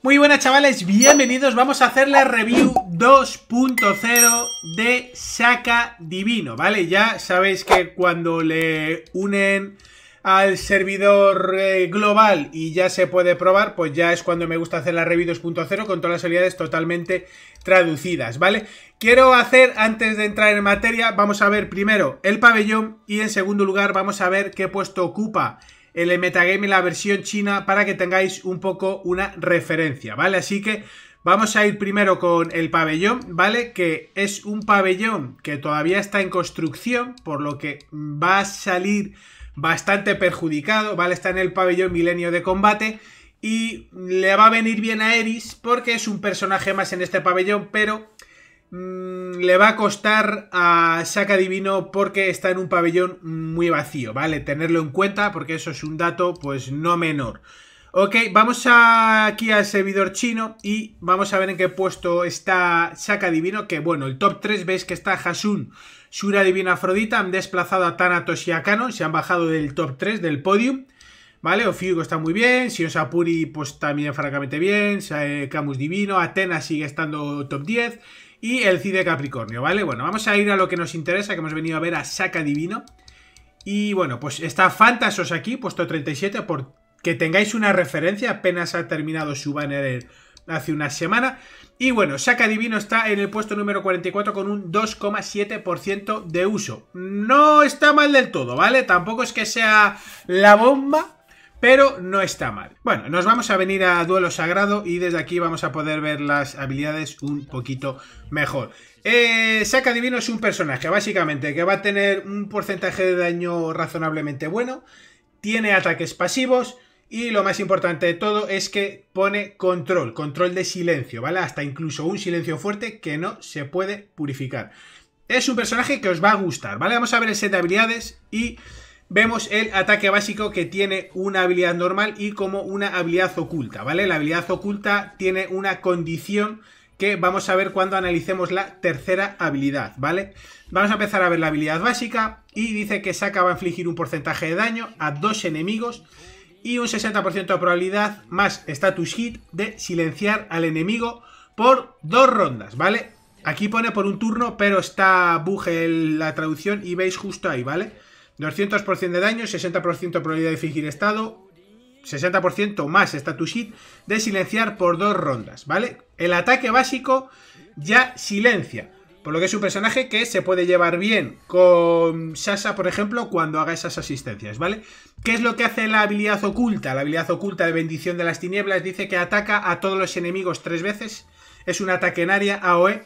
Muy buenas chavales, bienvenidos. Vamos a hacer la review 2.0 de Saca Divino, ¿vale? Ya sabéis que cuando le unen al servidor eh, global y ya se puede probar, pues ya es cuando me gusta hacer la review 2.0 con todas las habilidades totalmente traducidas, ¿vale? Quiero hacer, antes de entrar en materia, vamos a ver primero el pabellón y en segundo lugar vamos a ver qué puesto ocupa el metagame y la versión china para que tengáis un poco una referencia, ¿vale? Así que vamos a ir primero con el pabellón, ¿vale? Que es un pabellón que todavía está en construcción, por lo que va a salir bastante perjudicado, ¿vale? Está en el pabellón milenio de combate. Y le va a venir bien a Eris porque es un personaje más en este pabellón, pero Mm, le va a costar a Saca Divino porque está en un pabellón muy vacío, ¿vale? Tenerlo en cuenta porque eso es un dato pues no menor. Ok, vamos aquí al servidor chino y vamos a ver en qué puesto está Saca Divino, que bueno, el top 3 veis que está Hasun, Shura Divina Afrodita, han desplazado a Thanatos y a Canon, se han bajado del top 3 del podium, ¿vale? Ofiuco está muy bien, Sion Sapuri pues también francamente bien, Camus Divino, Atenas sigue estando top 10, y el Cid de Capricornio, ¿vale? Bueno, vamos a ir a lo que nos interesa, que hemos venido a ver a Saca Divino. Y bueno, pues está Fantasos aquí, puesto 37, por que tengáis una referencia, apenas ha terminado su banner hace una semana. Y bueno, Saca Divino está en el puesto número 44 con un 2,7% de uso. No está mal del todo, ¿vale? Tampoco es que sea la bomba, pero no está mal. Bueno, nos vamos a venir a duelo sagrado y desde aquí vamos a poder ver las habilidades un poquito mejor. Eh, Saca Divino es un personaje, básicamente, que va a tener un porcentaje de daño razonablemente bueno, tiene ataques pasivos, y lo más importante de todo es que pone control, control de silencio, ¿vale? Hasta incluso un silencio fuerte que no se puede purificar. Es un personaje que os va a gustar, ¿vale? Vamos a ver el set de habilidades y vemos el ataque básico que tiene una habilidad normal y como una habilidad oculta, ¿vale? La habilidad oculta tiene una condición que vamos a ver cuando analicemos la tercera habilidad, ¿vale? Vamos a empezar a ver la habilidad básica y dice que saca va a infligir un porcentaje de daño a dos enemigos y un 60% de probabilidad más status hit de silenciar al enemigo por dos rondas, ¿vale? Aquí pone por un turno, pero está buge la traducción y veis justo ahí, ¿vale? vale 200% de daño, 60% probabilidad de fingir estado, 60% más status hit de silenciar por dos rondas, ¿vale? El ataque básico ya silencia, por lo que es un personaje que se puede llevar bien con Sasa, por ejemplo, cuando haga esas asistencias, ¿vale? ¿Qué es lo que hace la habilidad oculta? La habilidad oculta de bendición de las tinieblas dice que ataca a todos los enemigos tres veces, es un ataque en área AOE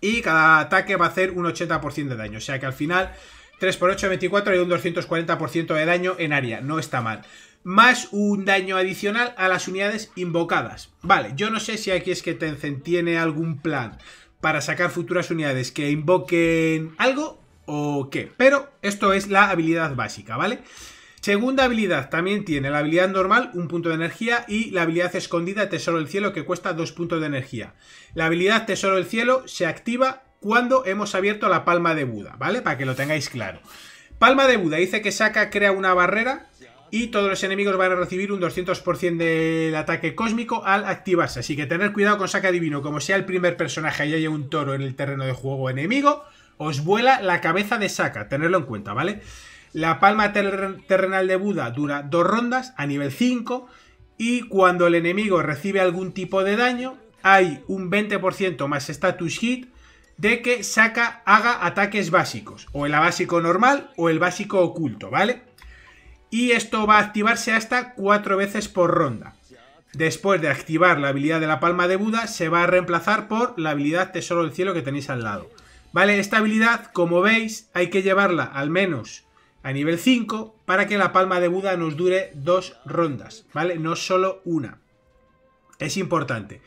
y cada ataque va a hacer un 80% de daño, o sea que al final 3 por 8, 24 y un 240% de daño en área. No está mal. Más un daño adicional a las unidades invocadas. Vale, yo no sé si aquí es que Tencent tiene algún plan para sacar futuras unidades que invoquen algo o qué. Pero esto es la habilidad básica, ¿vale? Segunda habilidad, también tiene la habilidad normal, un punto de energía, y la habilidad escondida, Tesoro del Cielo, que cuesta dos puntos de energía. La habilidad Tesoro del Cielo se activa cuando hemos abierto la palma de Buda, ¿vale? Para que lo tengáis claro. Palma de Buda dice que Saka crea una barrera y todos los enemigos van a recibir un 200% del ataque cósmico al activarse. Así que tener cuidado con saca divino, como sea el primer personaje y haya un toro en el terreno de juego enemigo, os vuela la cabeza de Saka Tenerlo en cuenta, ¿vale? La palma terrenal de Buda dura dos rondas a nivel 5 y cuando el enemigo recibe algún tipo de daño hay un 20% más status hit de que Saka haga ataques básicos, o el básico normal o el básico oculto, ¿vale? Y esto va a activarse hasta cuatro veces por ronda. Después de activar la habilidad de la palma de Buda, se va a reemplazar por la habilidad Tesoro del Cielo que tenéis al lado. ¿Vale? Esta habilidad, como veis, hay que llevarla al menos a nivel 5 para que la palma de Buda nos dure dos rondas, ¿vale? No solo una. Es importante.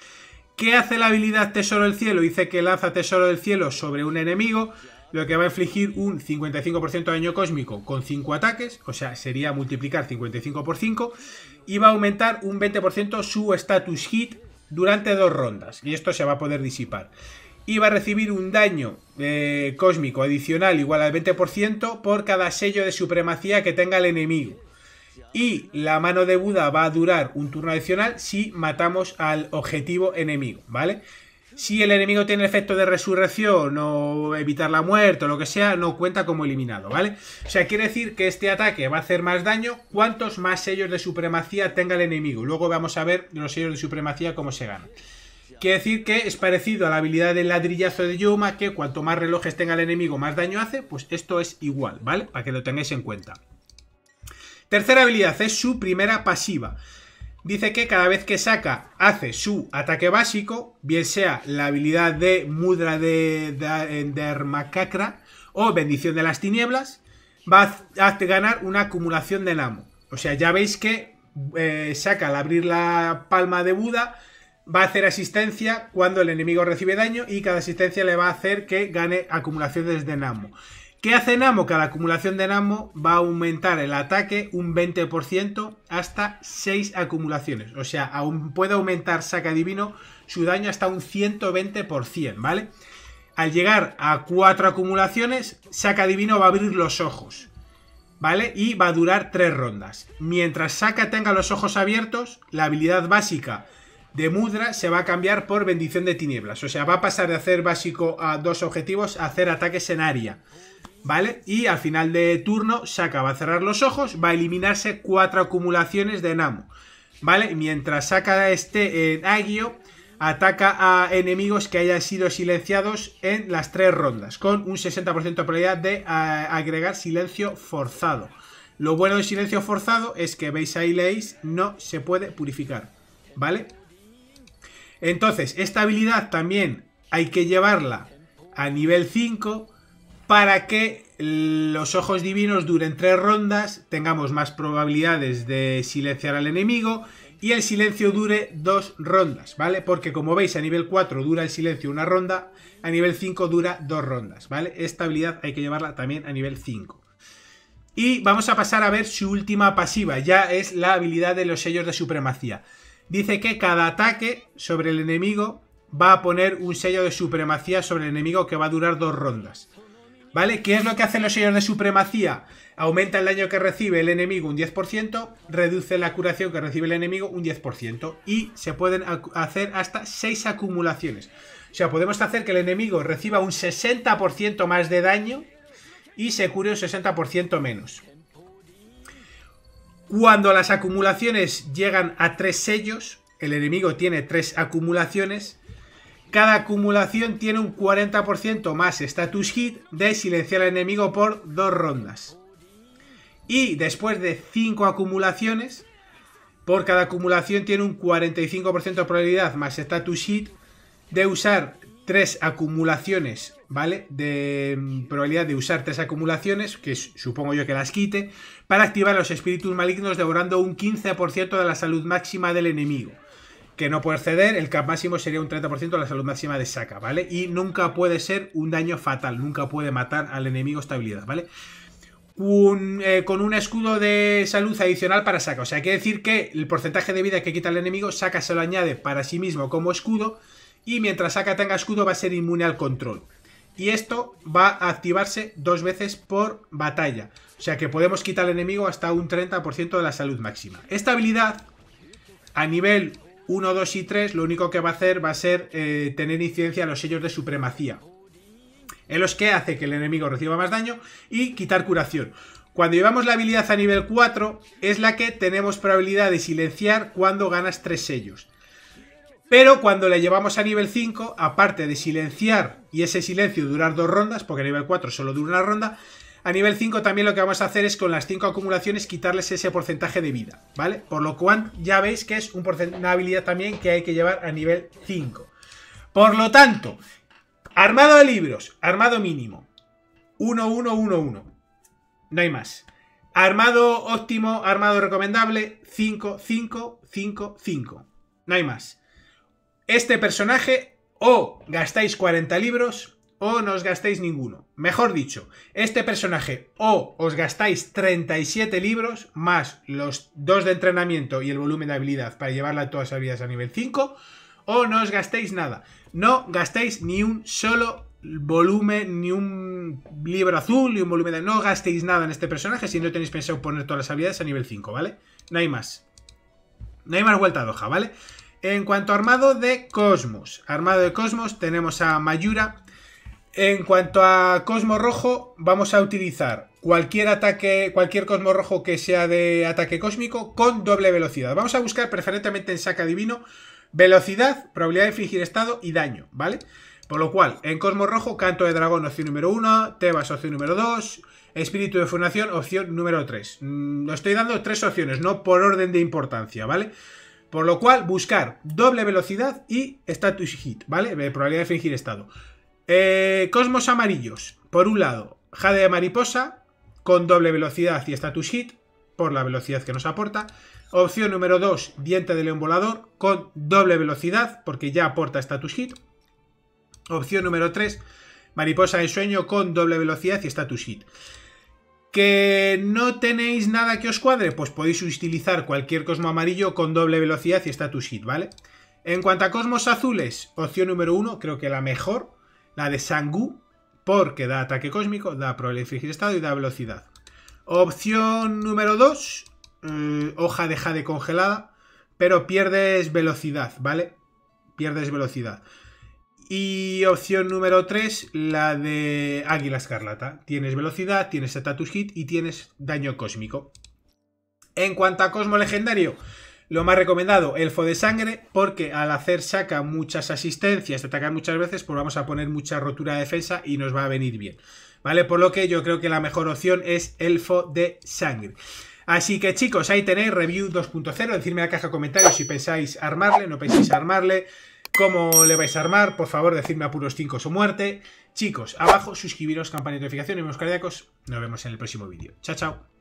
¿Qué hace la habilidad Tesoro del Cielo? Dice que lanza Tesoro del Cielo sobre un enemigo, lo que va a infligir un 55% de daño cósmico con 5 ataques, o sea, sería multiplicar 55 por 5, y va a aumentar un 20% su status hit durante dos rondas, y esto se va a poder disipar. Y va a recibir un daño eh, cósmico adicional igual al 20% por cada sello de supremacía que tenga el enemigo. Y la mano de Buda va a durar un turno adicional si matamos al objetivo enemigo, ¿vale? Si el enemigo tiene efecto de resurrección o evitar la muerte o lo que sea, no cuenta como eliminado, ¿vale? O sea, quiere decir que este ataque va a hacer más daño cuantos más sellos de supremacía tenga el enemigo. Luego vamos a ver los sellos de supremacía cómo se ganan. Quiere decir que es parecido a la habilidad del ladrillazo de Yuma, que cuanto más relojes tenga el enemigo, más daño hace. Pues esto es igual, ¿vale? Para que lo tengáis en cuenta. Tercera habilidad es su primera pasiva. Dice que cada vez que saca, hace su ataque básico, bien sea la habilidad de Mudra de, Dermakakra o Bendición de las Tinieblas, va a, ganar una acumulación de Namo. O sea, ya veis que eh, saca al abrir la palma de Buda, va a hacer asistencia cuando el enemigo recibe daño y cada asistencia le va a hacer que gane acumulaciones de Namo. ¿Qué hace Namo? Que la acumulación de Namo va a aumentar el ataque un 20% hasta 6 acumulaciones. O sea, aún puede aumentar Saca Divino su daño hasta un 120%, ¿vale? Al llegar a 4 acumulaciones, Saca Divino va a abrir los ojos, ¿vale? Y va a durar 3 rondas. Mientras Saca tenga los ojos abiertos, la habilidad básica de Mudra se va a cambiar por Bendición de Tinieblas. O sea, va a pasar de hacer básico a dos objetivos a hacer ataques en área. ¿vale? Y al final de turno, saca, va a cerrar los ojos, va a eliminarse cuatro acumulaciones de enamo. ¿vale? mientras saca este eh, Agio, ataca a enemigos que hayan sido silenciados en las tres rondas, con un 60% de probabilidad de eh, agregar silencio forzado. Lo bueno del silencio forzado es que veis ahí leéis, no se puede purificar, ¿vale? Entonces, esta habilidad también hay que llevarla a nivel 5 para que los ojos divinos duren tres rondas, tengamos más probabilidades de silenciar al enemigo y el silencio dure dos rondas, ¿vale? Porque como veis a nivel 4 dura el silencio una ronda, a nivel 5 dura dos rondas, ¿vale? Esta habilidad hay que llevarla también a nivel 5. Y vamos a pasar a ver su última pasiva, ya es la habilidad de los sellos de supremacía. Dice que cada ataque sobre el enemigo va a poner un sello de supremacía sobre el enemigo que va a durar dos rondas. ¿Vale? ¿Qué es lo que hacen los sellos de supremacía? Aumenta el daño que recibe el enemigo un 10%, reduce la curación que recibe el enemigo un 10% y se pueden hacer hasta 6 acumulaciones. O sea, podemos hacer que el enemigo reciba un 60% más de daño y se cure un 60% menos. Cuando las acumulaciones llegan a 3 sellos, el enemigo tiene 3 acumulaciones, cada acumulación tiene un 40% más status hit de silenciar al enemigo por dos rondas. Y después de cinco acumulaciones, por cada acumulación tiene un 45% de probabilidad más status hit de usar tres acumulaciones, ¿vale? De mm, probabilidad de usar tres acumulaciones, que supongo yo que las quite, para activar los espíritus malignos devorando un 15% de la salud máxima del enemigo que no puede ceder, el cap máximo sería un 30% de la salud máxima de Saka, ¿vale? Y nunca puede ser un daño fatal, nunca puede matar al enemigo esta habilidad, ¿vale? Eh, con un escudo de salud adicional para Saka, o sea, quiere decir que el porcentaje de vida que quita el enemigo, Saka se lo añade para sí mismo como escudo, y mientras Saka tenga escudo va a ser inmune al control. Y esto va a activarse dos veces por batalla. O sea que podemos quitar al enemigo hasta un 30% de la salud máxima. Esta habilidad a nivel 1, 2 y 3 lo único que va a hacer va a ser eh, tener incidencia en los sellos de supremacía. En los que hace que el enemigo reciba más daño y quitar curación. Cuando llevamos la habilidad a nivel 4 es la que tenemos probabilidad de silenciar cuando ganas 3 sellos. Pero cuando la llevamos a nivel 5, aparte de silenciar y ese silencio durar dos rondas, porque a nivel 4 solo dura una ronda, a nivel 5 también lo que vamos a hacer es con las 5 acumulaciones quitarles ese porcentaje de vida, ¿vale? Por lo cual ya veis que es un una habilidad también que hay que llevar a nivel 5. Por lo tanto, armado de libros, armado mínimo, 1-1-1-1, no hay más. Armado óptimo, armado recomendable, 5-5-5-5, no hay más. Este personaje o gastáis 40 libros o no os gastéis ninguno. Mejor dicho, este personaje o os gastáis 37 libros más los dos de entrenamiento y el volumen de habilidad para llevarla a todas las habilidades a nivel 5 o no os gastéis nada. No gastéis ni un solo volumen, ni un libro azul, ni un volumen de... No gastéis nada en este personaje si no tenéis pensado poner todas las habilidades a nivel 5, ¿vale? No hay más. No hay más vuelta de hoja, ¿vale? En cuanto a armado de Cosmos, armado de Cosmos tenemos a Mayura, en cuanto a Cosmo Rojo, vamos a utilizar cualquier ataque, cualquier Cosmo Rojo que sea de ataque cósmico con doble velocidad. Vamos a buscar preferentemente en saca divino velocidad, probabilidad de fingir estado y daño, ¿vale? Por lo cual, en Cosmo Rojo, Canto de Dragón, opción número 1, Tebas, opción número 2, Espíritu de Fundación, opción número 3. lo mm, estoy dando tres opciones, no por orden de importancia, ¿vale? Por lo cual, buscar doble velocidad y status hit, ¿vale? probabilidad de fingir estado. Eh, cosmos amarillos. Por un lado, Jade de Mariposa, con doble velocidad y status hit, por la velocidad que nos aporta. Opción número 2, Diente de León Volador, con doble velocidad, porque ya aporta status hit. Opción número 3, Mariposa de Sueño, con doble velocidad y status hit. ¿Que no tenéis nada que os cuadre? Pues podéis utilizar cualquier Cosmo amarillo con doble velocidad y status hit, ¿vale? En cuanto a Cosmos azules, opción número 1, creo que la mejor la de Sangu, porque da ataque cósmico, da infligir estado y da velocidad. Opción número 2, hoja eh, hoja de jade congelada, pero pierdes velocidad, ¿vale? Pierdes velocidad. Y opción número 3, la de Águila Escarlata. Tienes velocidad, tienes status hit y tienes daño cósmico. En cuanto a Cosmo Legendario, lo más recomendado, elfo de sangre, porque al hacer saca muchas asistencias, de atacar muchas veces, pues vamos a poner mucha rotura de defensa y nos va a venir bien. ¿Vale? Por lo que yo creo que la mejor opción es elfo de sangre. Así que chicos, ahí tenéis review 2.0. Decidme en la caja de comentarios si pensáis armarle, no pensáis armarle, cómo le vais a armar. Por favor, decidme a puros 5 su muerte. Chicos, abajo, suscribiros, campanita de notificaciones, y Nos vemos en el próximo vídeo. Chao, chao.